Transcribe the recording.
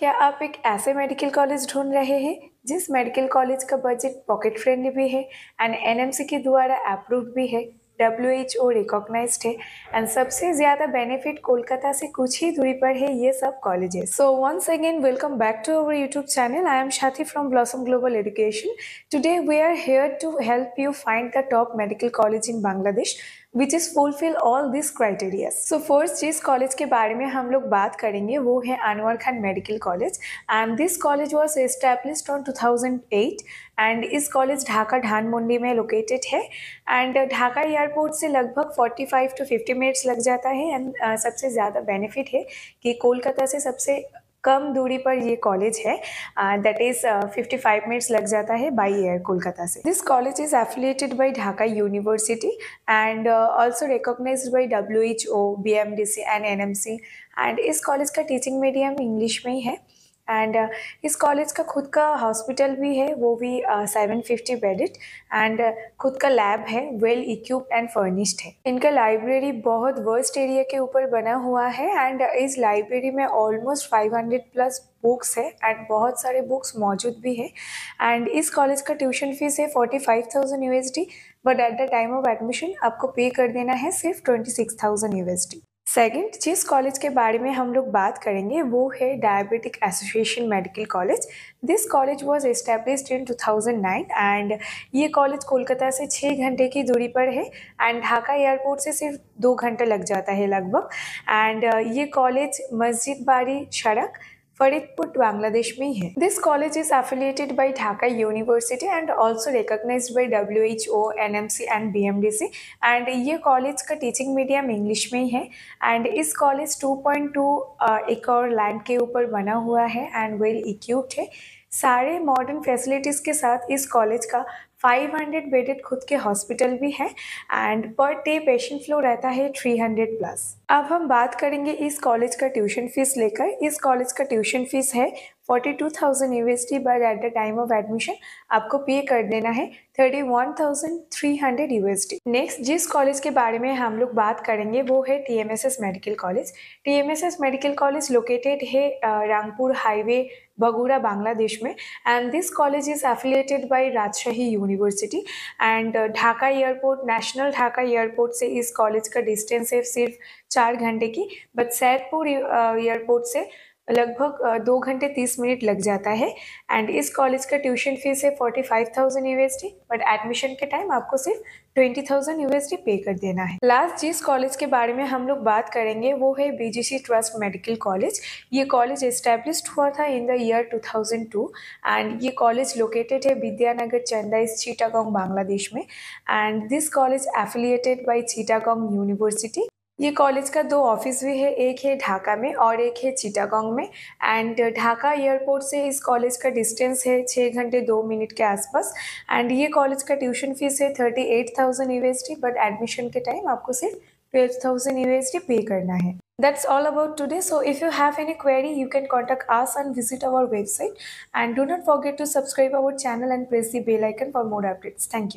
क्या आप एक ऐसे मेडिकल कॉलेज ढूंढ रहे हैं जिस मेडिकल कॉलेज का बजट पॉकेट फ्रेंडली भी है एंड एनएमसी के द्वारा अप्रूव भी है डब्ल्यू एच ओ रिकॉग्नाइज है एंड सबसे ज़्यादा बेनिफिट कोलकाता से कुछ ही दूरी पर है ये सब colleges so once again welcome back to our YouTube channel I am Shathi from Blossom Global Education today we are here to help you find the top medical college in Bangladesh which is fulfil all this criteria so first जिस college के बारे में हम लोग बात करेंगे वो है Anwar Khan medical college and this college was established on two thousand eight and इस कॉलेज ढाका मंडी में लोकेटेड है एंड ढाका एयरपोर्ट से लगभग forty five to fifty minutes लग जाता है एंड सबसे ज़्यादा बेनिफिट है कि कोलकाता से सबसे कम दूरी पर ये कॉलेज है दैट इज़ 55 मिनट्स लग जाता है बाई एयर कोलकाता से this college is affiliated by Dhaka university and also recognise by W H O B M D C and N M C and इस कॉलेज का टीचिंग मीडियम इंग्लिश में ही है and uh, इस कॉलेज का खुद का हॉस्पिटल भी है वो भी सेवन फिफ्टी बेडेड एंड खुद का लैब है वेल इक्विप्ड एंड फर्निश्ड है इनका लाइब्रेरी बहुत वर्स्ट एरिया के ऊपर बना हुआ है एंड uh, इस लाइब्रेरी में almost five hundred plus books है एंड बहुत सारे बुक्स मौजूद भी है एंड इस कॉलेज का ट्यूशन फीस है forty five thousand U S D but at the time of admission आपको पे कर देना है सिर्फ twenty six thousand U S D second जिस कॉलेज के बारे में हम लोग बात करेंगे वो है diabetic association medical college this college was establish in 2009 and ये कॉलेज कोलकाता से छः घंटे की दूरी पर है एंड ढाका एयरपोर्ट से सिर्फ दो घंटे लग जाता है लगभग एंड uh, ये कॉलेज मस्जिद बाड़ी सड़क फरीदपुर बांग्लादेश में ही है this college is affiliated by Dhaka university and also recognise by W H O N M C and B M D C and ये कॉलेज का टीचिंग मीडियम इंग्लिश में ही है एंड इस कॉलेज टू पॉइंट टू और land के ऊपर बना हुआ है एंड वेल इक्विप्ड है सारे मॉडर्न फैसिलिटीज़ के साथ इस कॉलेज का 500 बेडेड खुद के हॉस्पिटल भी हैं and per day patient flow रहता है 300 प्लस अब हम बात करेंगे इस कॉलेज का ट्यूशन फीस लेकर इस कॉलेज का ट्यूशन फीस है forty two thousand U S D but at the time of admission आपको पे कर देना है thirty one thousand three hundred U S D next जिस कॉलेज के बारे में हम लोग बात करेंगे वो है T M S S medical college T M S S medical college located है रामपुर हाईवे Bagura, बांग्लादेश में and this college is affiliated by राजशाही university and Dhaka airport national Dhaka airport से इस कॉलेज का डिस्टेंस है सिर्फ चार घंटे की बट सैदपुर एयरपोर्ट से लगभग दो घंटे तीस मिनट लग जाता है एंड इस कॉलेज का ट्यूशन फीस है forty five thousand USD but admission के टाइम आपको सिर्फ ट्वेंटी थाउजेंड यूएसडी पे कर देना है लास्ट जिस कॉलेज के बारे में हम लोग बात करेंगे वो है बीजीसी ट्रस्ट मेडिकल कॉलेज ये कॉलेज इस्टेब्लिश हुआ था in the year two thousand two and ये कॉलेज लोकेटेड है विद्यानगर चंदाइस चीटागोंग बांग्लादेश में and this college affiliated by Chittagong university ये कॉलेज का दो ऑफिस भी है एक है ढाका में और एक है चिटागोंग में एंड ढाका एयरपोर्ट से इस कॉलेज का डिस्टेंस है छः घंटे दो मिनट के आसपास एंड ये कॉलेज का ट्यूशन फीस है thirty eight thousand USD but admission के टाइम आपको सिर्फ ट्वेल्व थाउजेंड यूएसडी पे करना है that's all about today so if you have any query you can contact us and visit our website and do not forget to subscribe our channel and press the bell icon for more updates thank you